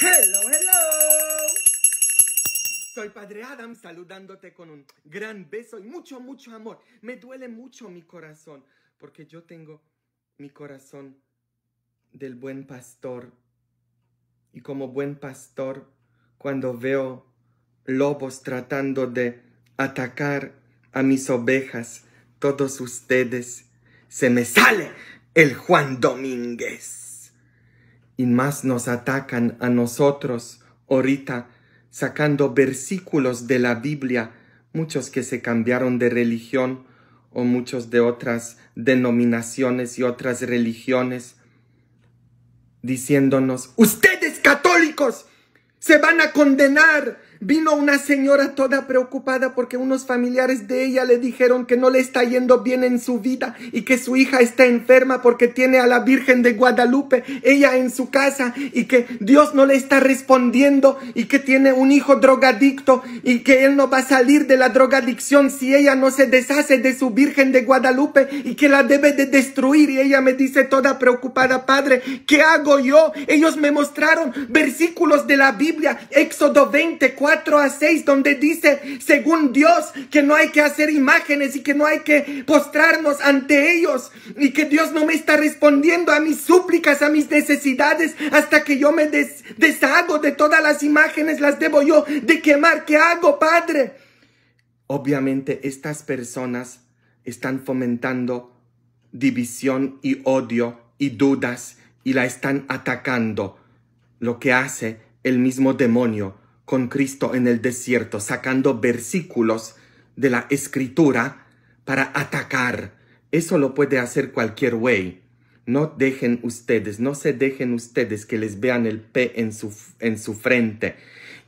Hello, hello. Soy Padre Adam saludándote con un gran beso y mucho, mucho amor. Me duele mucho mi corazón porque yo tengo mi corazón del buen pastor. Y como buen pastor, cuando veo lobos tratando de atacar a mis ovejas, todos ustedes, se me sale el Juan Domínguez y más nos atacan a nosotros ahorita sacando versículos de la Biblia, muchos que se cambiaron de religión o muchos de otras denominaciones y otras religiones, diciéndonos, ustedes católicos se van a condenar Vino una señora toda preocupada porque unos familiares de ella le dijeron que no le está yendo bien en su vida y que su hija está enferma porque tiene a la Virgen de Guadalupe, ella en su casa y que Dios no le está respondiendo y que tiene un hijo drogadicto y que él no va a salir de la drogadicción si ella no se deshace de su Virgen de Guadalupe y que la debe de destruir. Y ella me dice toda preocupada, Padre, ¿qué hago yo? Ellos me mostraron versículos de la Biblia, Éxodo 24 4 a 6, donde dice, según Dios, que no hay que hacer imágenes y que no hay que postrarnos ante ellos y que Dios no me está respondiendo a mis súplicas, a mis necesidades, hasta que yo me deshago de todas las imágenes, las debo yo de quemar. ¿Qué hago, Padre? Obviamente estas personas están fomentando división y odio y dudas y la están atacando, lo que hace el mismo demonio con Cristo en el desierto, sacando versículos de la escritura para atacar. Eso lo puede hacer cualquier way. No dejen ustedes, no se dejen ustedes que les vean el P en su, en su frente.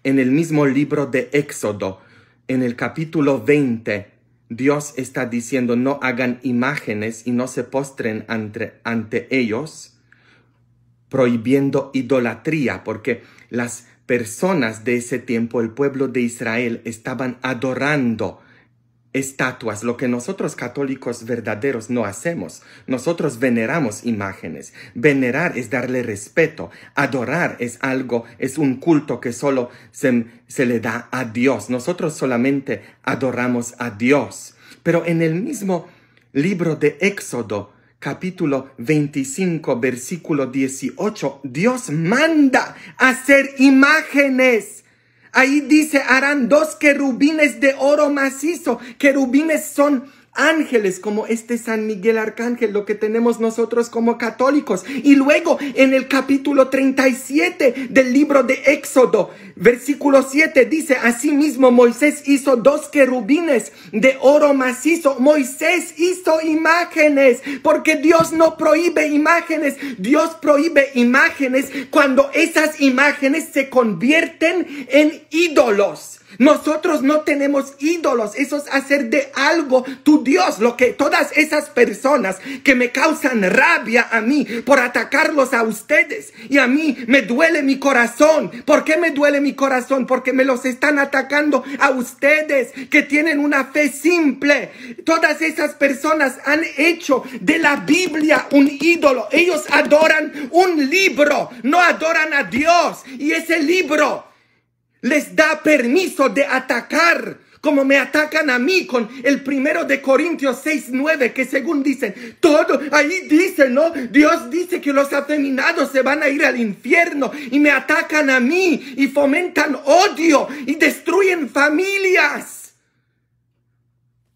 En el mismo libro de Éxodo, en el capítulo 20, Dios está diciendo no hagan imágenes y no se postren ante, ante ellos, prohibiendo idolatría, porque las personas de ese tiempo, el pueblo de Israel, estaban adorando estatuas, lo que nosotros católicos verdaderos no hacemos. Nosotros veneramos imágenes. Venerar es darle respeto. Adorar es algo, es un culto que solo se, se le da a Dios. Nosotros solamente adoramos a Dios. Pero en el mismo libro de Éxodo, capítulo 25, versículo 18, Dios manda hacer imágenes. Ahí dice, harán dos querubines de oro macizo. Querubines son ángeles como este San Miguel Arcángel, lo que tenemos nosotros como católicos. Y luego en el capítulo 37 del libro de Éxodo, versículo 7 dice, asimismo Moisés hizo dos querubines de oro macizo. Moisés hizo imágenes, porque Dios no prohíbe imágenes. Dios prohíbe imágenes cuando esas imágenes se convierten en ídolos. Nosotros no tenemos ídolos, eso es hacer de algo tu Dios. Lo que todas esas personas que me causan rabia a mí por atacarlos a ustedes y a mí me duele mi corazón. ¿Por qué me duele mi corazón? Porque me los están atacando a ustedes que tienen una fe simple. Todas esas personas han hecho de la Biblia un ídolo. Ellos adoran un libro, no adoran a Dios. Y ese libro les da permiso de atacar como me atacan a mí con el primero de Corintios 6, 9, que según dicen, todo, ahí dice, ¿no? Dios dice que los afeminados se van a ir al infierno y me atacan a mí y fomentan odio y destruyen familias.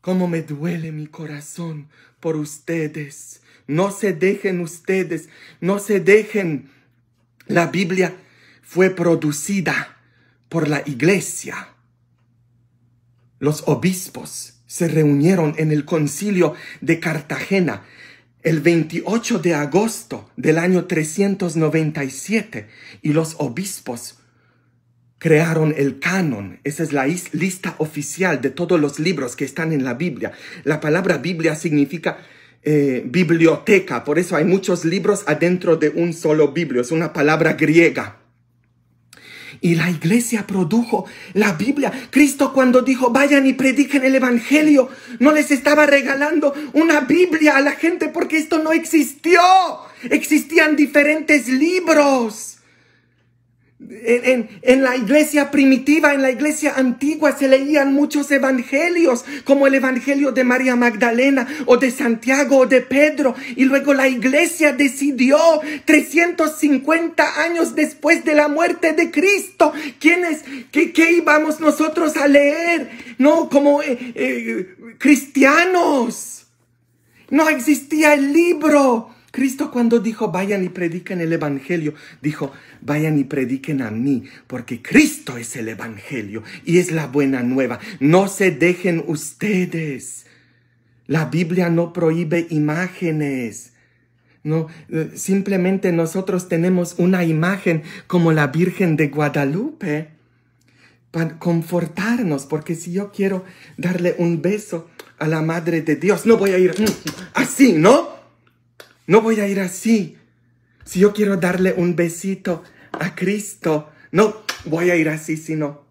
¿Cómo me duele mi corazón por ustedes? No se dejen ustedes, no se dejen. La Biblia fue producida por la iglesia. Los obispos se reunieron en el concilio de Cartagena el 28 de agosto del año 397 y los obispos crearon el canon. Esa es la lista oficial de todos los libros que están en la Biblia. La palabra Biblia significa eh, biblioteca, por eso hay muchos libros adentro de un solo biblio, es una palabra griega. Y la iglesia produjo la Biblia. Cristo cuando dijo, vayan y prediquen el Evangelio, no les estaba regalando una Biblia a la gente porque esto no existió. Existían diferentes libros en, en, la iglesia primitiva, en la iglesia antigua, se leían muchos evangelios, como el evangelio de María Magdalena o de Santiago o de Pedro. Y luego la iglesia decidió, 350 años después de la muerte de Cristo, ¿quiénes, qué, qué íbamos nosotros a leer? No, como eh, eh, cristianos. No existía el libro Cristo cuando dijo, vayan y prediquen el Evangelio, dijo, vayan y prediquen a mí, porque Cristo es el Evangelio y es la buena nueva. No se dejen ustedes. La Biblia no prohíbe imágenes. No, eh, simplemente nosotros tenemos una imagen como la Virgen de Guadalupe para confortarnos, porque si yo quiero darle un beso a la Madre de Dios, no voy a ir así, ¿no? No voy a ir así. Si yo quiero darle un besito a Cristo, no voy a ir así, sino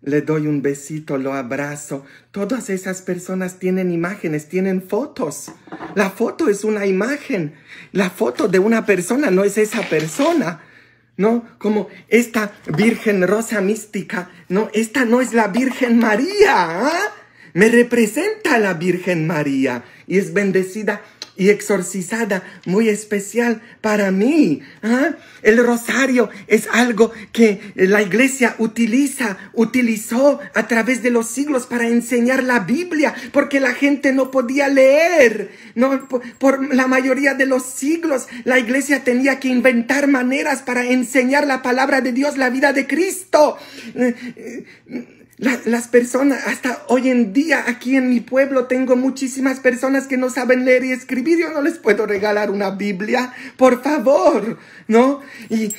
le doy un besito, lo abrazo. Todas esas personas tienen imágenes, tienen fotos. La foto es una imagen. La foto de una persona no es esa persona. ¿no? Como esta Virgen Rosa mística, ¿no? Esta no es la Virgen María, ¿ah? Me representa la Virgen María y es bendecida y exorcizada muy especial para mí. ¿ah? El rosario es algo que la iglesia utiliza, utilizó a través de los siglos para enseñar la Biblia, porque la gente no podía leer. ¿no? Por, por la mayoría de los siglos la iglesia tenía que inventar maneras para enseñar la palabra de Dios, la vida de Cristo. Eh, eh, las personas, hasta hoy en día aquí en mi pueblo tengo muchísimas personas que no saben leer y escribir. Yo no les puedo regalar una Biblia, por favor, ¿no? y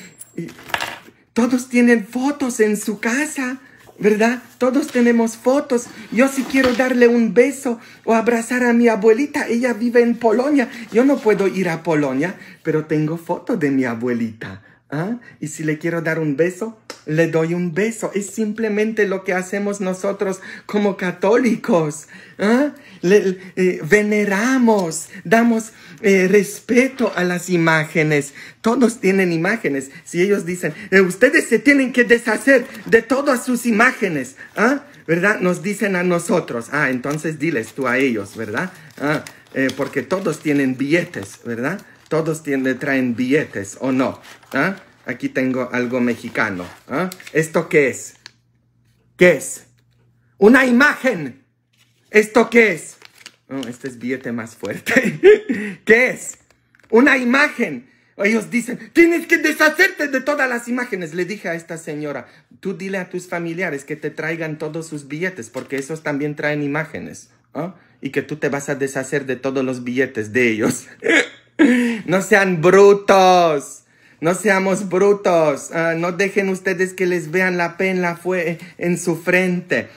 todos tienen fotos en su casa. ¿verdad? Todos tenemos fotos. Yo si quiero darle un beso o abrazar a mi abuelita, ella vive en Polonia. Yo no puedo ir a Polonia, pero tengo fotos de mi abuelita, ¿Ah? Y si le quiero dar un beso, le doy un beso. Es simplemente lo que hacemos nosotros como católicos. ¿Ah? Le, eh, veneramos, damos eh, respeto a las imágenes. Todos tienen imágenes. Si ellos dicen, eh, ustedes se tienen que deshacer de todas sus imágenes. ¿Ah? ¿Verdad? Nos dicen a nosotros. Ah, entonces diles tú a ellos, ¿verdad? Ah, porque todos tienen billetes, ¿verdad? todos tiene, traen billetes o no. ¿Ah? Aquí tengo algo mexicano. ¿ah? ¿Esto qué es? ¿Qué es? ¡Una imagen! ¿Esto qué es? este es billete más fuerte. ¿Qué es? ¡Una imagen! Ellos dicen, tienes que deshacerte de todas las imágenes. Le dije a esta señora, tú dile a tus familiares que te traigan todos sus billetes, porque esos también traen imágenes. ¿ah? Y que tú te vas a deshacer de todos los billetes de ellos. No sean brutos. No seamos brutos. Ah, no dejen ustedes que les vean la pena en su frente.